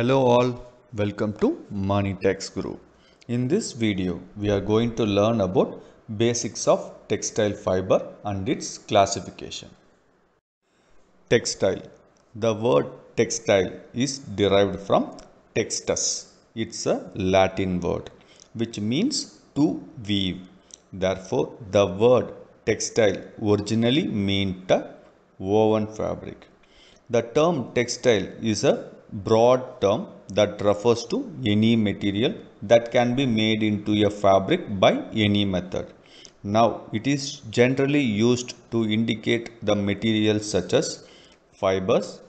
Hello all, welcome to Moneytax Guru. In this video, we are going to learn about basics of textile fiber and its classification. Textile. The word textile is derived from textus. It's a Latin word which means to weave. Therefore, the word textile originally meant a woven fabric. The term textile is a broad term that refers to any material that can be made into a fabric by any method. Now it is generally used to indicate the materials such as fibers,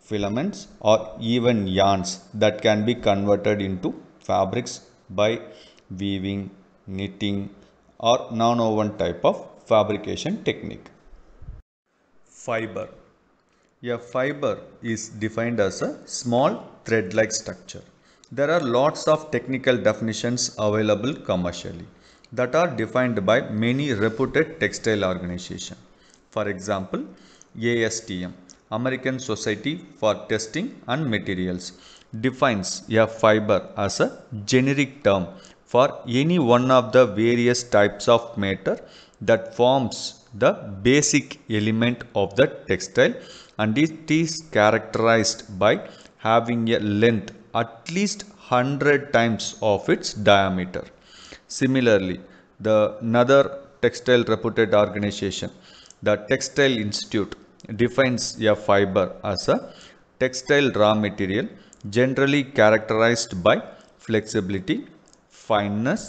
filaments or even yarns that can be converted into fabrics by weaving, knitting or non-woven type of fabrication technique. Fiber a fiber is defined as a small thread-like structure. There are lots of technical definitions available commercially that are defined by many reputed textile organizations. For example, ASTM, American Society for Testing and Materials, defines a fiber as a generic term for any one of the various types of matter that forms the basic element of the textile and it is characterized by having a length at least 100 times of its diameter. Similarly, the another textile reputed organization, the Textile Institute defines a fiber as a textile raw material generally characterized by flexibility, fineness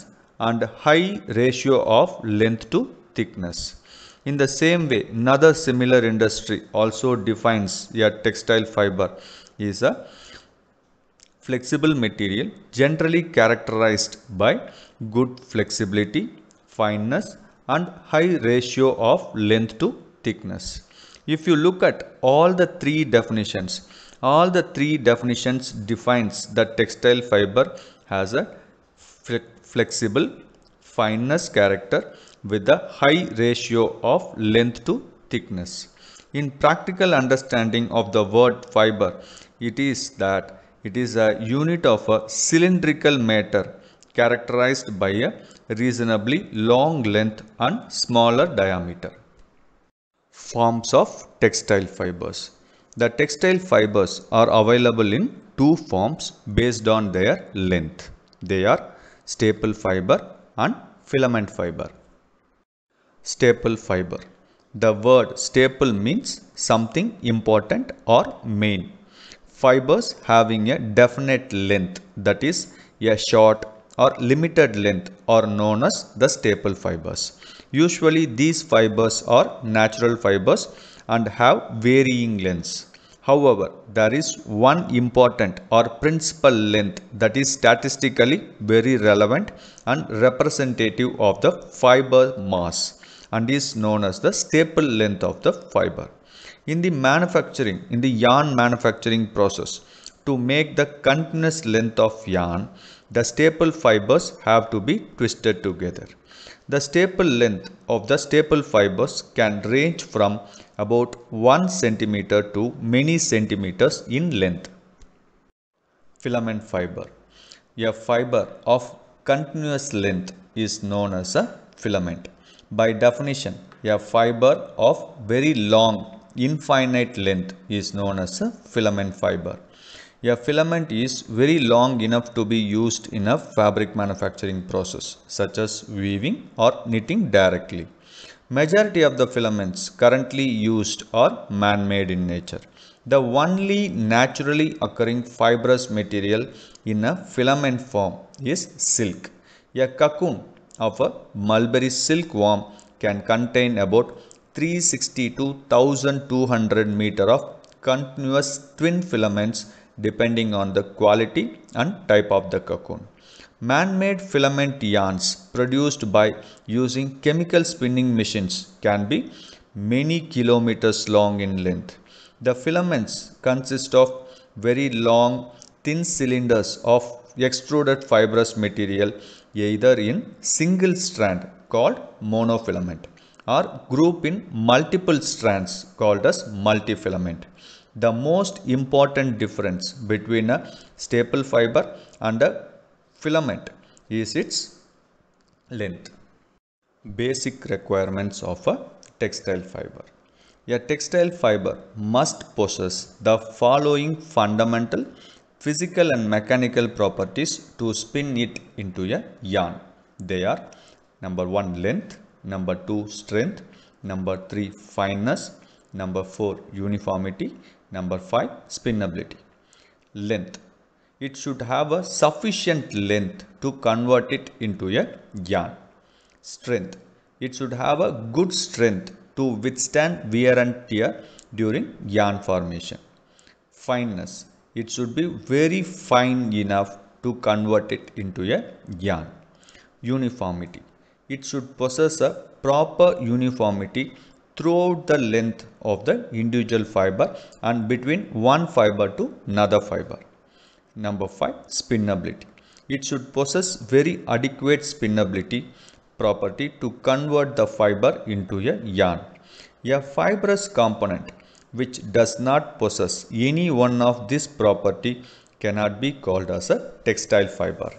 and high ratio of length to thickness. In the same way, another similar industry also defines a textile fiber is a flexible material generally characterized by good flexibility, fineness and high ratio of length to thickness. If you look at all the three definitions, all the three definitions defines that textile fiber has a flexible fineness character with a high ratio of length to thickness. In practical understanding of the word fiber, it is that it is a unit of a cylindrical matter characterized by a reasonably long length and smaller diameter. Forms of textile fibers. The textile fibers are available in two forms based on their length. They are staple fiber and filament fiber staple fiber. The word staple means something important or main. Fibers having a definite length that is a short or limited length are known as the staple fibers. Usually these fibers are natural fibers and have varying lengths. However, there is one important or principal length that is statistically very relevant and representative of the fiber mass and is known as the staple length of the fiber. In the manufacturing, in the yarn manufacturing process, to make the continuous length of yarn, the staple fibers have to be twisted together. The staple length of the staple fibers can range from about 1 centimeter to many centimeters in length. Filament fiber. A fiber of continuous length is known as a filament. By definition, a fiber of very long infinite length is known as a filament fiber. A filament is very long enough to be used in a fabric manufacturing process such as weaving or knitting directly. Majority of the filaments currently used are man-made in nature. The only naturally occurring fibrous material in a filament form is silk. A cocoon of a mulberry silkworm can contain about 360 to 1200 meter of continuous twin filaments depending on the quality and type of the cocoon. Man-made filament yarns produced by using chemical spinning machines can be many kilometers long in length. The filaments consist of very long thin cylinders of extruded fibrous material either in single strand called monofilament or group in multiple strands called as multifilament. The most important difference between a staple fiber and a filament is its length. Basic requirements of a textile fiber. A textile fiber must possess the following fundamental physical and mechanical properties to spin it into a yarn. They are number 1 length, number 2 strength, number 3 fineness, number 4 uniformity, number 5 spinnability. Length. It should have a sufficient length to convert it into a yarn. Strength. It should have a good strength to withstand wear and tear during yarn formation. Fineness it should be very fine enough to convert it into a yarn. Uniformity. It should possess a proper uniformity throughout the length of the individual fiber and between one fiber to another fiber. Number 5. Spinnability. It should possess very adequate spinnability property to convert the fiber into a yarn. A fibrous component which does not possess any one of this property cannot be called as a textile fiber.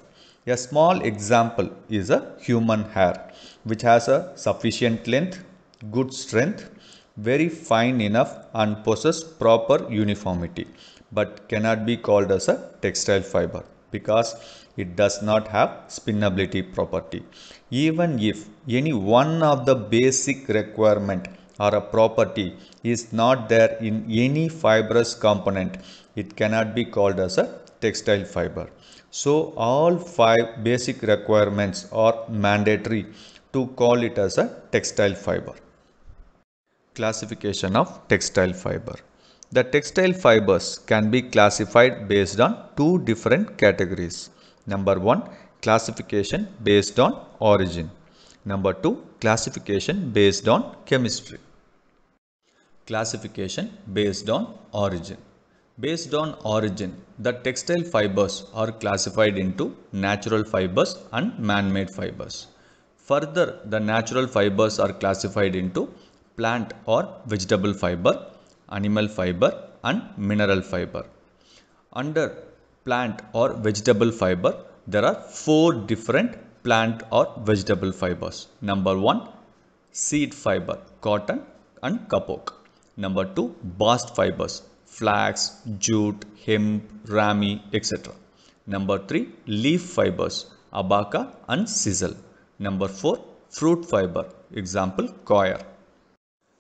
A small example is a human hair which has a sufficient length, good strength, very fine enough and possess proper uniformity but cannot be called as a textile fiber because it does not have spinability property. Even if any one of the basic requirement or a property is not there in any fibrous component, it cannot be called as a textile fiber. So all five basic requirements are mandatory to call it as a textile fiber. Classification of textile fiber. The textile fibers can be classified based on two different categories. Number one, classification based on origin. Number 2. Classification based on chemistry. Classification based on origin. Based on origin, the textile fibers are classified into natural fibers and man-made fibers. Further, the natural fibers are classified into plant or vegetable fiber, animal fiber and mineral fiber. Under plant or vegetable fiber, there are four different plant or vegetable fibers. Number one, seed fiber, cotton and kapok. Number two, bast fibers, flax, jute, hemp, rami, etc. Number three, leaf fibers, abaca and sisal. Number four, fruit fiber, example, coir.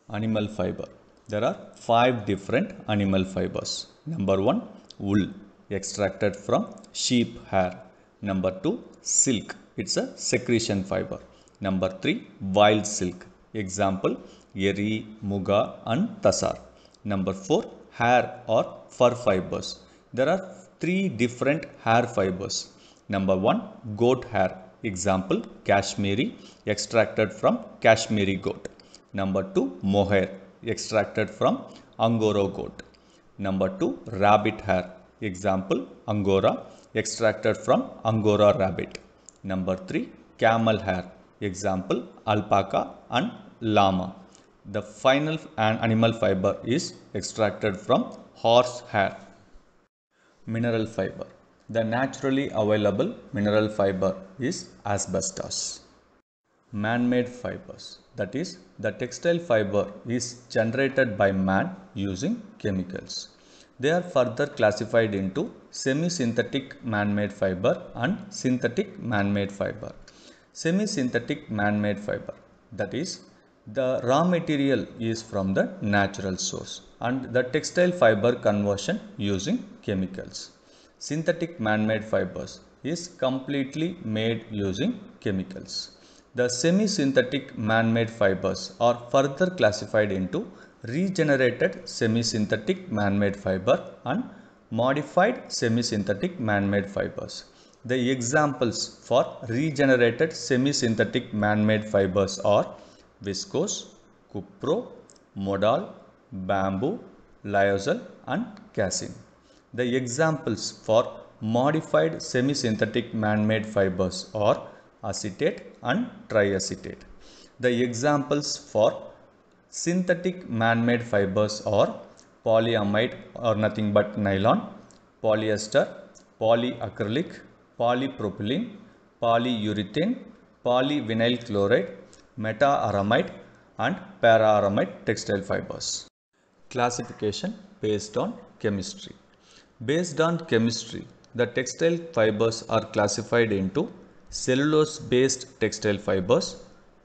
Animal fiber. There are five different animal fibers. Number one, wool, extracted from sheep hair. Number two, silk, it's a secretion fiber. Number 3. Wild silk. Example. Yeri Muga and Tasar. Number 4. Hair or fur fibers. There are three different hair fibers. Number 1. Goat hair. Example. Kashmiri extracted from Kashmiri goat. Number 2. Mohair extracted from Angora goat. Number 2. Rabbit hair. Example. Angora extracted from Angora rabbit. Number 3 camel hair example alpaca and llama. The final animal fiber is extracted from horse hair. Mineral fiber. The naturally available mineral fiber is asbestos. Man-made fibers. That is, the textile fiber is generated by man using chemicals. They are further classified into semi-synthetic man-made fiber and synthetic man-made fiber. Semi-synthetic man-made fiber that is the raw material is from the natural source and the textile fiber conversion using chemicals. Synthetic man-made fibers is completely made using chemicals. The semi-synthetic man-made fibers are further classified into regenerated semi-synthetic man-made fiber and modified semi-synthetic man-made fibers. The examples for regenerated semi-synthetic man-made fibers are viscose, cupro, modal, bamboo, lyocell and casein. The examples for modified semi-synthetic man-made fibers are acetate and triacetate. The examples for synthetic man-made fibers are polyamide or nothing but nylon, polyester, polyacrylic, polypropylene, polyurethane, polyvinyl chloride, metaaramide and paraaramide textile fibers. Classification based on chemistry. Based on chemistry, the textile fibers are classified into cellulose-based textile fibers,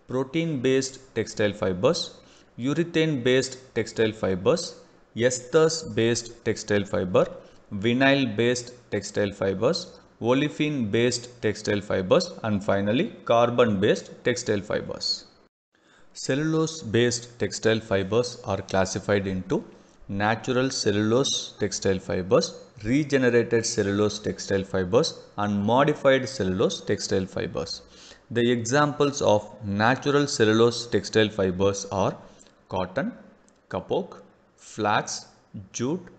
protein-based textile fibers, urethane-based textile fibers, esters based textile fiber, vinyl based textile fibers, olefin based textile fibers and finally carbon based textile fibers. Cellulose based textile fibers are classified into natural cellulose textile fibers, regenerated cellulose textile fibers and modified cellulose textile fibers. The examples of natural cellulose textile fibers are cotton, kapok, flax, jute,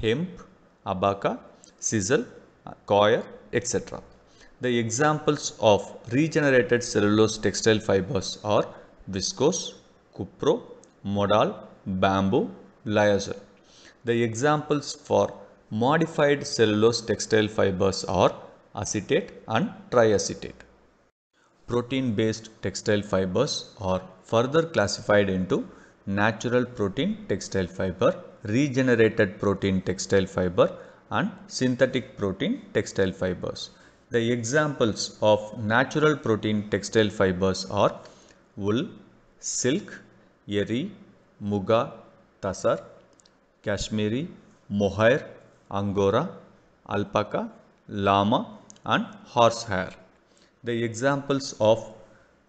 hemp, abaca, sisal, coir, etc. The examples of regenerated cellulose textile fibers are viscose, cupro, modal, bamboo, lyocell. The examples for modified cellulose textile fibers are acetate and triacetate. Protein-based textile fibers are further classified into natural protein textile fiber, regenerated protein textile fiber and synthetic protein textile fibers. The examples of natural protein textile fibers are wool, silk, yeri, muga, tasar, kashmiri, mohair, angora, alpaca, llama and horsehair. The examples of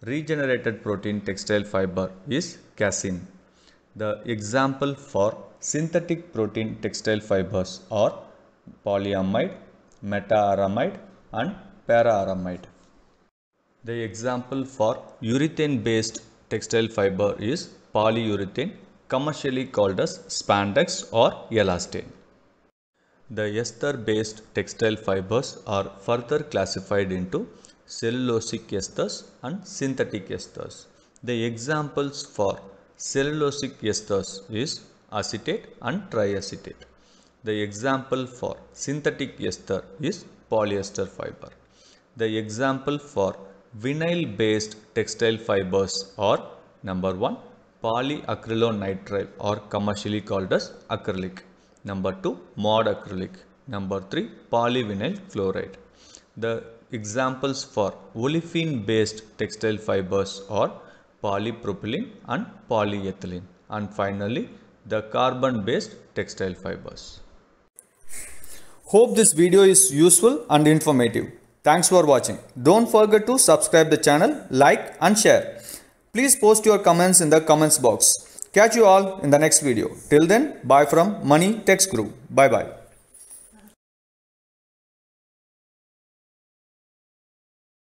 regenerated protein textile fiber is casein the example for synthetic protein textile fibers are polyamide, metaaramide and paraaramide. The example for urethane based textile fiber is polyurethane commercially called as spandex or elastane. The ester based textile fibers are further classified into cellulosic esters and synthetic esters. The examples for cellulosic esters is acetate and triacetate. The example for synthetic ester is polyester fiber. The example for vinyl based textile fibers are number 1 polyacrylonitrile or commercially called as acrylic. Number 2 mod acrylic. Number 3 polyvinyl chloride. The examples for olefin based textile fibers are polypropylene and polyethylene. And finally, the carbon-based textile fibers. Hope this video is useful and informative. Thanks for watching. Don't forget to subscribe the channel, like and share. Please post your comments in the comments box. Catch you all in the next video. Till then, bye from Money Text Group. Bye bye.